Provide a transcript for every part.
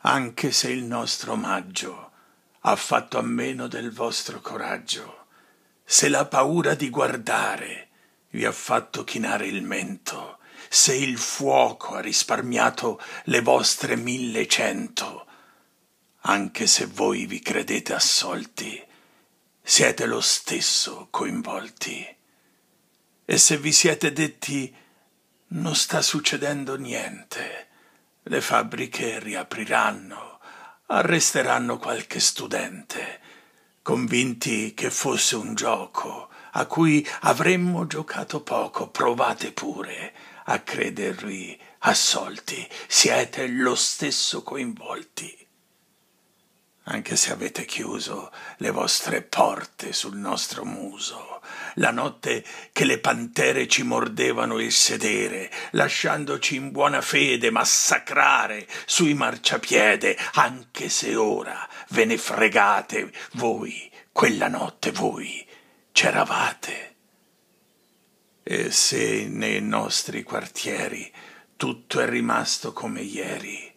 anche se il nostro omaggio ha fatto a meno del vostro coraggio, se la paura di guardare vi ha fatto chinare il mento, se il fuoco ha risparmiato le vostre mille cento, anche se voi vi credete assolti, siete lo stesso coinvolti. E se vi siete detti non sta succedendo niente, le fabbriche riapriranno, arresteranno qualche studente, convinti che fosse un gioco a cui avremmo giocato poco, provate pure a credervi assolti, siete lo stesso coinvolti anche se avete chiuso le vostre porte sul nostro muso, la notte che le pantere ci mordevano il sedere, lasciandoci in buona fede massacrare sui marciapiede, anche se ora ve ne fregate voi, quella notte voi c'eravate. E se nei nostri quartieri tutto è rimasto come ieri,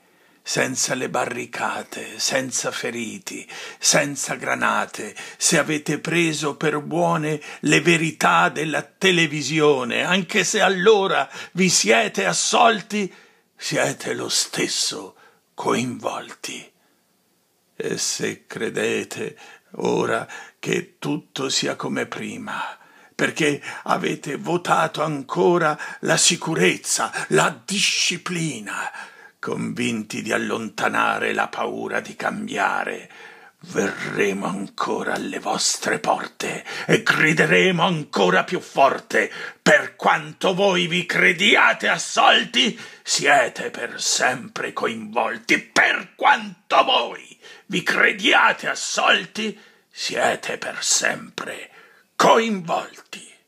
senza le barricate, senza feriti, senza granate, se avete preso per buone le verità della televisione, anche se allora vi siete assolti, siete lo stesso coinvolti. E se credete ora che tutto sia come prima, perché avete votato ancora la sicurezza, la disciplina, convinti di allontanare la paura di cambiare, verremo ancora alle vostre porte e grideremo ancora più forte. Per quanto voi vi crediate assolti, siete per sempre coinvolti. Per quanto voi vi crediate assolti, siete per sempre coinvolti.